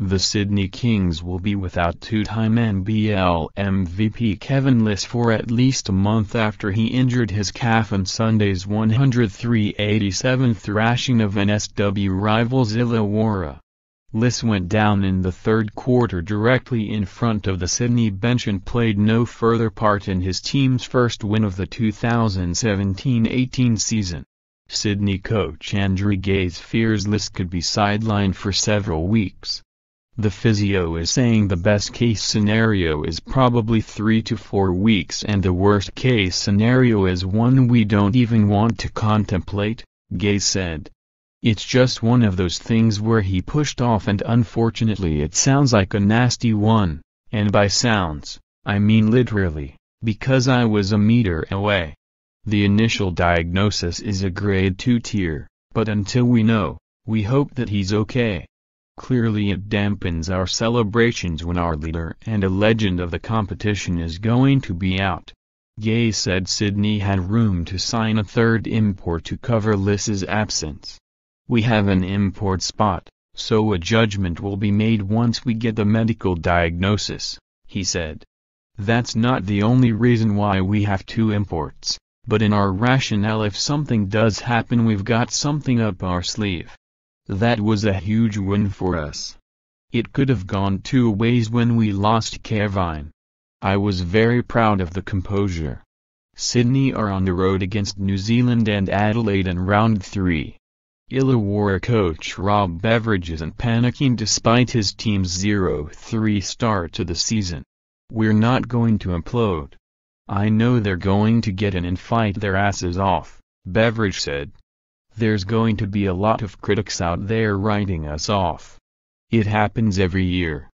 The Sydney Kings will be without two-time NBL MVP Kevin Liss for at least a month after he injured his calf in Sunday's 103-87 thrashing of NSW rivals Illawarra. Liss went down in the third quarter directly in front of the Sydney bench and played no further part in his team's first win of the 2017-18 season. Sydney coach Andrew Gaze fears Liss could be sidelined for several weeks. The physio is saying the best case scenario is probably 3 to 4 weeks and the worst case scenario is one we don't even want to contemplate, Gay said. It's just one of those things where he pushed off and unfortunately it sounds like a nasty one, and by sounds, I mean literally, because I was a meter away. The initial diagnosis is a grade 2 tier, but until we know, we hope that he's okay. Clearly it dampens our celebrations when our leader and a legend of the competition is going to be out. Gay said Sydney had room to sign a third import to cover Liss's absence. We have an import spot, so a judgment will be made once we get the medical diagnosis, he said. That's not the only reason why we have two imports, but in our rationale if something does happen we've got something up our sleeve. That was a huge win for us. It could have gone two ways when we lost Carvine. I was very proud of the composure. Sydney are on the road against New Zealand and Adelaide in round 3. Illawarra coach Rob Beveridge isn't panicking despite his team's 0-3 start to the season. We're not going to implode. I know they're going to get in and fight their asses off, Beveridge said there's going to be a lot of critics out there writing us off. It happens every year.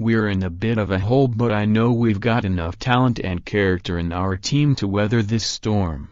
We're in a bit of a hole but I know we've got enough talent and character in our team to weather this storm.